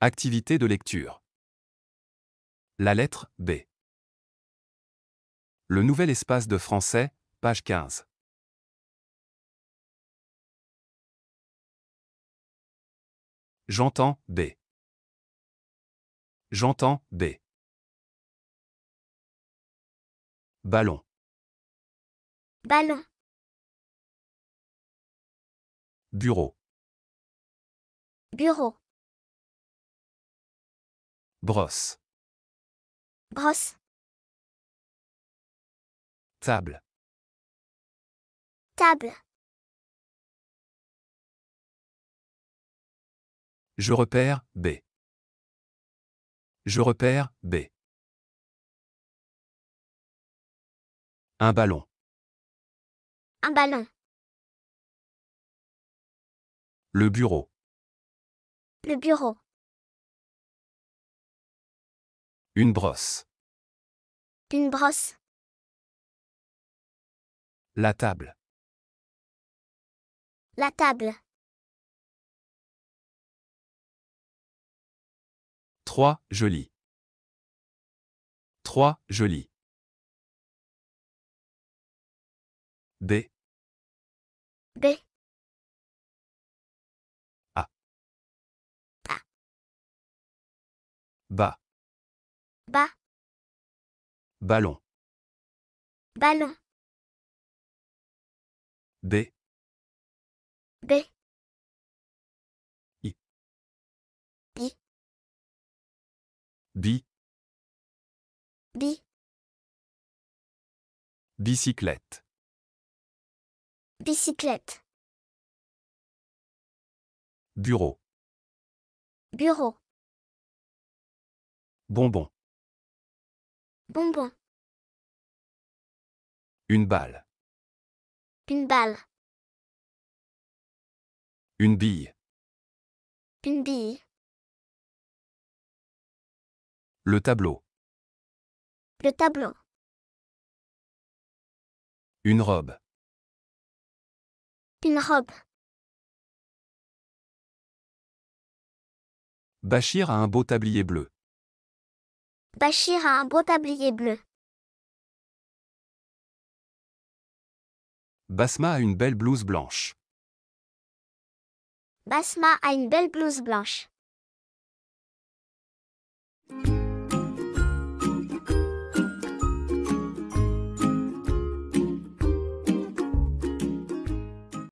Activité de lecture. La lettre B. Le nouvel espace de français, page 15. J'entends B. J'entends B. Ballon. Ballon. Bureau. Bureau. Brosse. Brosse. Table. Table. Je repère B. Je repère B. Un ballon. Un ballon. Le bureau. Le bureau. Une brosse. Une brosse. La table. La table. trois Joli. trois jolies, B. B. A. A. Ballon. Ballon. B. B. I. I. Bi. Bicyclette. Bicyclette. Bureau. Bureau. Bonbon. Bonbon. Une balle. Une balle. Une bille. Une bille. Le tableau. Le tableau. Une robe. Une robe. Bachir a un beau tablier bleu. Bachir a un beau tablier bleu. Basma a une belle blouse blanche. Basma a une belle blouse blanche.